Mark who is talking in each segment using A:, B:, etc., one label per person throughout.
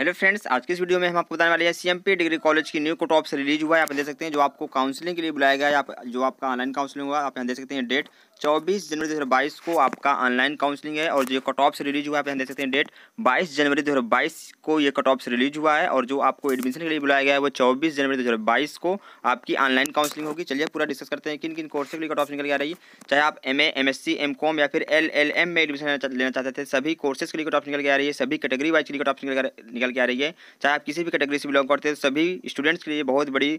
A: hello friends आज के इस वीडियो में हम आपको बताने वाले हैं सीएमपी डिग्री कॉलेज की न्यू कट ऑफ से रिलीज हुआ है आप देख सकते हैं जो आपको काउंसलिंग के लिए बुलाया गया है आप जो आपका ऑनलाइन काउंसलिंग हुआ आप यहाँ देख सकते हैं डेट 24 जनवरी 2022 को आपका ऑनलाइन काउंसलिंग है और जो कट ऑफ से रिलीज हुआ है आप यहाँ देख सकते हैं डेट 22 जनवरी 2022 को ये कट ऑफ से रिलीज हुआ है और जो आपको एडमिशन के लिए बुलाया गया है वो 24 जनवरी 2022 को आपकी ऑनलाइन काउंसलिंग होगी चलिए पूरा डिस्कस करते हैं किन किन कोर्स के लिए कट ऑफ निकल के आ रही है चाहे आप M A M S C M com या फिर एल एल एम में एडमिशन लेना चाहते थे सभी कोर्सेज के लिए कट ऑफ निकल के आ रही है सभी कटेगरी वाइज के लिए कट ऑफ निकल के आ रही है चाहे आप किसी भी कटेगरी से बिलोंग करते हैं सभी स्टूडेंट्स के लिए बहुत बड़ी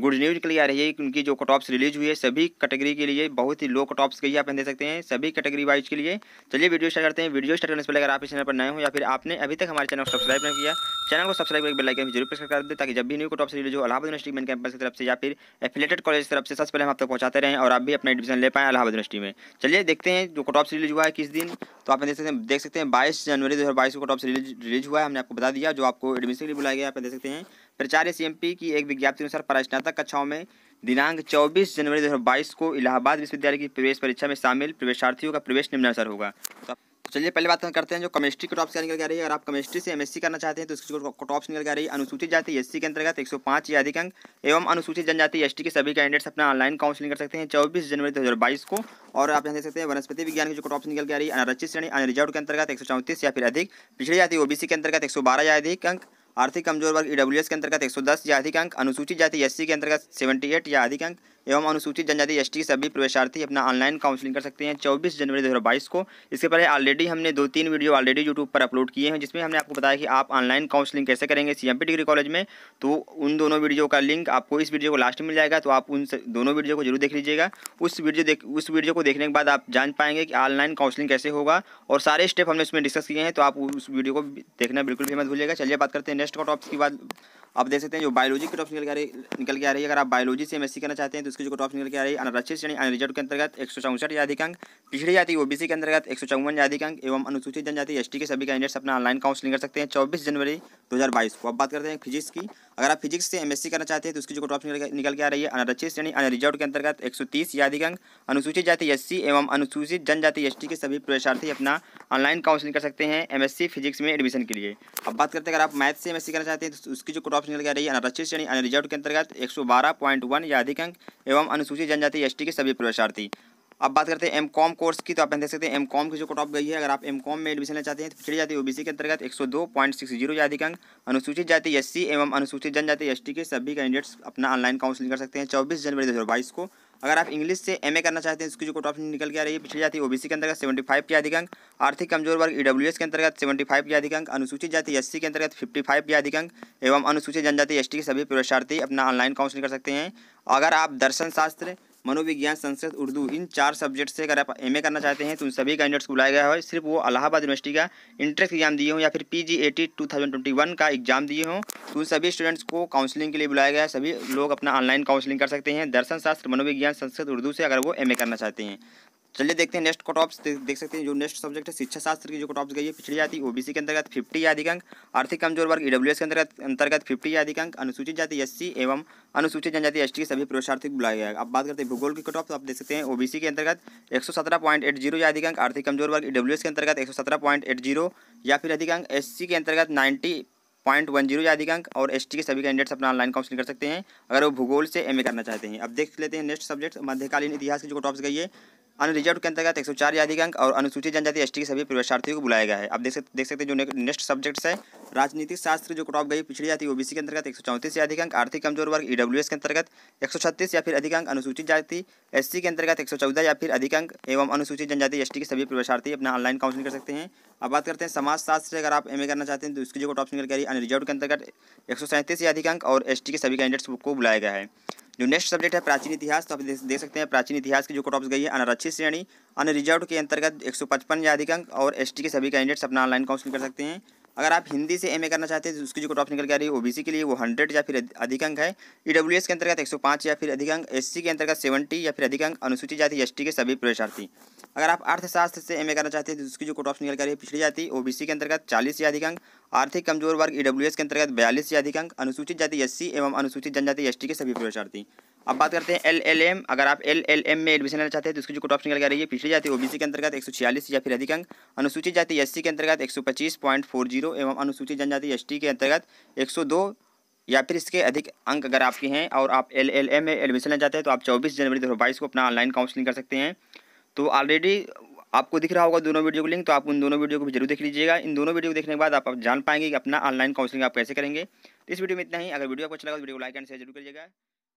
A: गुड न्यूज के लिए आ रही है कि उनकी जो कटॉप्स रिलीज हुई है सभी कैटेगरी के लिए बहुत ही लो कटॉप्स गई आप देख सकते हैं सभी कैटेगरी वाइज के लिए चलिए वीडियो स्टार्ट करते हैं वीडियो स्टार्ट करने से पहले अगर आप इस चैनल पर नए हो या फिर आपने अभी तक हमारे चैनल को सब्सक्राइब नहीं किया चैनल को सब्सक्राइब करके बेलाइक भी जरूर प्रेस कर दे ताकि जब भी न्यू कटॉप्स रिलीज हो अलाहाबाद यूनिवर्सिटी मेन कैंपस की तरफ से या फिर एफिलेटेड कॉलेज की तरफ से सबसे पहले हम आप तक पहुँचाते रहें और आप भी अपना एडमिशन ले पाएँ अलाहाबाद यूनिवर्सिटी में चलिए देखते हैं जो कटॉप्स रिलीज हुआ है किस दिन तो आप देख सकते हैं देख सकते हैं बाईस जनवरी दो को कटॉप्स रिलीज हुआ है हमने आपको बता दिया जो आपको एडमिशन के लिए बुलाया गया आप देख सकते हैं प्राचार्य सीएमपी की एक विज्ञप्ति अनुसार परास्नातक कक्षाओं में दिनांक 24 जनवरी 2022 को इलाहाबाद विश्वविद्यालय की प्रवेश परीक्षा में शामिल प्रवेशार्थियों का प्रवेश निम्नानुसार होगा तो चलिए पहले बात करते हैं जो केमिस्ट्री की टॉप्स क्या निकल के आ रही है अगर आप केमिस्ट्री से एमएससी करना चाहते हैं तो इसकी टॉप्स निकल के आ रही है अनुसूचित जाति एससी के अंतर्गत 105 या अधिक अंक एवं अनुसूचित जनजाति एसटी के सभी कैंडिडेट्स अपना ऑनलाइन काउंसिलिंग कर सकते हैं चौबीस जनवरी दो को और आप देख सकते हैं वनस्पति विज्ञान की जो टॉप्स निकल के आ रही है अनारक्षित श्रेणी अनरिजर्व के अंतर्गत एक या फिर अधिक पिछड़ी जाति ओबीसी के अंतर्गत एक या अधिक अंक आर्थिक कमजोर वर्ग ईडब्ल्यूएस के अंतर्गत 110 या अधिक अंक अनुसूचित जाति एससी के अंतर्गत 78 या अधिक अंक एवं अनुसूचित जनजाति एस के सभी प्रवेशार्थी अपना ऑनलाइन काउंसलिंग कर सकते हैं चौबीस जनवरी दो को इसके पहले ऑलरेडी हमने दो तीन वीडियो ऑलरेडी यूट्यूब पर अपलोड किए हैं जिसमें हमने आपको बताया कि आप ऑनलाइन काउंसलिंग कैसे करेंगे सी डिग्री कॉलेज में तो उन दोनों वीडियो का लिंक आपको इस वीडियो को लास्ट में मिल जाएगा तो आप उन दोनों वीडियो को जरूर देख लीजिएगा उस वीडियो देख उस वीडियो को देखने के बाद आप जान पाएंगे कि ऑनलाइन काउंसलिंग कैसे होगा और सारे स्टेप हमने उसमें डिस्कस किए हैं तो आप उस वीडियो को देखना बिल्कुल भी मत भूलिएगा चलिए बात करते हैं नेक्स्ट टॉप्स की बात आप देख सकते हैं जो बायोलॉजी की टॉप निकल के आ रही निकल के आ रही है अगर आप बायोलॉजी से एम करना चाहते हैं तो उसकी जो टॉप निकल के आ रही है अनुरक्षित श्रेणी अनरिजर्व के अंतर्गत एक सौ चौसठ जाति अंक पिछड़ी जाति ओबीसी के अंतर्गत एक सौ चौवन जाति एवं अनुसूचित जनजाति एस के सभी कैंडिडेट्स अपना ऑनलाइन काउंसिलिंग कर सकते हैं चौबीस जनवरी दो को अब बात करते हैं फिजिक्स की अगर आप फिजिक्स से एम करना चाहते हैं तो उसकी जो टॉप निकल के आ रही है अनुरक्षित श्रेणी अनरिजर्व के अंतर्गत एक सौ तीस अनुसूचित जाति एस एवं अनुसूचित जनजाति एस के सभी प्रवेशार्थी अपना ऑनलाइन काउंसलिंग कर सकते हैं एम फिजिक्स में एडमिशन के लिए अब बात करते हैं अगर आप मैथ से एम करना चाहते हैं तो उसकी जो ऑप्शन निकल के आ रही है अनारक्षित श्रेणी अनरिजर्व के अंतर्गत एक सौ बारह पॉइंट वन या अधिक अंक एवं अनुसूचित जनजाति एस के सभी प्रवेशार्थी अब बात करते हैं एम कॉम कोर्स की तो आप देख सकते हैं एम कॉम की जो कट ऑफ गई है अगर आप एम कॉम में एडमिशन लेना चाहते हैं तो पिछड़ी जाति ओबीसी के अंतर्गत एक सौ दो पॉइंट सिक्स जीरो या अधिक अंक अनुसूचित जाति एससी एवं अनुसूचित जनजाति एसटी के सभी कैंडिडेट्स अपना ऑनलाइन काउंसलिंग कर सकते हैं चौबीस जनवरी दो को अगर आप इंग्लिश से एमए करना चाहते हैं इसकी जो कट ऑफ निकल के आ रही है पिछली जाति ओबीसी के अंतर्गत सेवेंटी फाइव के अधिकांक आर्थिक कमजोर वर्ग ईडब्ल्यू e के अंतर्गत सेवेंटी फाइव के अधिकांक अनुसूचित जाति एस के अंतर्गत फिफ्टी फाइव के अधिकांक एवं अनुसूचित जनजाति एस के सभी प्रवेशार्थी अपना ऑनलाइन काउंसिल कर सकते हैं अगर आप दर्शन शास्त्र मनोविज्ञान संस्कृत उर्दू इन चार सब्जेक्ट से अगर आप एम करना चाहते हैं तो उन सभी कैंडिडेट्स को बुलाया गया है सिर्फ वो अलाहाबाद यूनिवर्सिटी का इंट्रेंस एग्जाम दिए हों या फिर P G A T two thousand twenty one का एग्जाम दिए हों तो उन सभी स्टूडेंट्स को काउंसलिंग के लिए बुलाया गया है सभी लोग अपना ऑनलाइन काउंसलिंग कर सकते हैं दर्शन शास्त्र मनोविज्ञान संस्कृत उर्दू से अगर वो एम करना चाहते हैं चलिए देखते हैं नेक्स्ट कटॉप्स देख सकते हैं जो नेक्स्ट सब्जेक्ट है शिक्षा शास्त्र की जो कटॉप्स गई है पिछड़ी जाति ओबीसी के अंतर्गत फिफ्टी या अधिकांक आर्थिक कमजोर वर्ग ईडब्ल्यूएस e के अंतर्गत अंतर्गत फिफ्टी या अधिकांक अनुसूचित जाति एस एवं अनुसूचित जनजाति एस के सभी पुरुषार्थिक बुलाया गया अब बात करते हैं भूगोल की कटॉप्स आप देख सकते हैं ओबीसी के अंतर्गत एक सौ सत्रह पॉइंट एट जीरो या अंक आर्थिक कमजोर वर्ग ईडब्ल्यूएस e के अंतर्गत एक सौ सत्रह पॉइंट एट जीरो या फिर अधिकांक एस के अंतर्गत नाइन्टी पॉइंट वन जीरो या अधिकांक और और एसटी के सभी कैंडिडेट्स अपना ऑनलाइन काउंसिलिंग कर सकते हैं अगर वो भूगोल से एमए करना चाहते हैं अब देख लेते हैं नेक्स्ट सब्जेक्ट मध्यकालीन इतिहास की जो टॉप्स गई है अनरिजर्व के अंतर्गत एक सौ चार यादिक अंक और अनुसूचित जनजाति एस के सभी प्रवेशार्थियों को बुलाया गया है आप देख सकते देख सकते हैं जो नेक्स्ट सब्जेक्ट्स है राजनीतिक शास्त्र जो क्रॉप गई पिछड़ी जाति ओबीसी के अंतर्गत एक सौ चौंतीस अधिक अंक आर्थिक कमजोर वर्ग ईडब्ल्यू के अंतर्गत एक सौ छत्तीस या फिर अधिक अंक अनुसूचित जाति एस के अंतर्गत एक सौ चौदह या फिर अधिक अंक एवं अनुसूचित जनजाति एस के सभी प्रवेशार्थी अपना ऑनलाइन काउंसिल कर सकते हैं अब बात करते हैं समाज शास्त्र अगर आप एम करना चाहते हैं तो उसकी जो टॉप करिए करी अनरिजर्व के अंतर्गत एक सौ सैंतीस से अधिक अंक और एस के सभी कैंडिडेट्स को बुलाया गया है जो नेक्स्ट सब्जेक्ट है प्राचीन इतिहास तो आप देख, सकते हैं प्राचीन इतिहास की जो कट गई है अनारक्षित श्रेणी अनरिजर्व के अंतर्गत एक सौ पचपन या अधिक अंक और एस के सभी कैंडिडेट्स अपना ऑनलाइन काउंसिल कर सकते हैं अगर आप हिंदी से एम करना चाहते हैं तो उसकी जो कट ऑफ निकल के आ रही है ओबीसी के लिए वो हंड्रेड e या फिर अधिक अंक है ई के अंतर्गत एक या फिर अधिक अंक एस के अंतर्गत सेवेंटी या फिर अधिक अंक अनुसूचित जाति एस के सभी प्रवेशार्थी अगर आप अर्थशास्त्र से एम करना चाहते हैं तो उसकी जो कोट ऑप्शन निकल कर पिछली जाति ओबीसी के अंतर्गत चालीस या अधिक अंक आर्थिक कमजोर वर्ग ईडब्ल्यूएस e के अंतर्गत बयालीस या अधिक अंक अनुसूचित जाति एससी एवं अनुसूचित जनजाति एसटी के सभी प्रवेशार्थी अब बात करते हैं एल एल एम अगर आप एल एल एम में एडमिशन लेना चाहते हैं तो उसकी जो कोट ऑप्शन निकल कर रही है जाति ओबीसी के अंतर्गत एक सौ छियालीस या फिर अधिक अंक अनुसूचित जाति एस के अंतर्गत एक सौ पच्चीस पॉइंट फोर जीरो एवं अनुसूचित जनजाति एस के अंतर्गत एक सौ दो या फिर इसके अधिक अंक अगर आपके हैं और आप एल एल एम में एडमिशन लेना चाहते हैं तो आप चौबीस जनवरी दो को अपना ऑनलाइन काउंसलिंग कर सकते हैं तो ऑलरेडी आपको दिख रहा होगा दोनों वीडियो को लिंक तो आप उन दोनों वीडियो को भी जरूर देख लीजिएगा इन दोनों वीडियो को देखने के बाद आप जान पाएंगे कि अपना ऑनलाइन काउंसलिंग आप कैसे करेंगे तो इस वीडियो में इतना ही अगर वीडियो आपको अच्छा लगा तो वीडियो को लाइक एंड शेयर जरूर करिएगा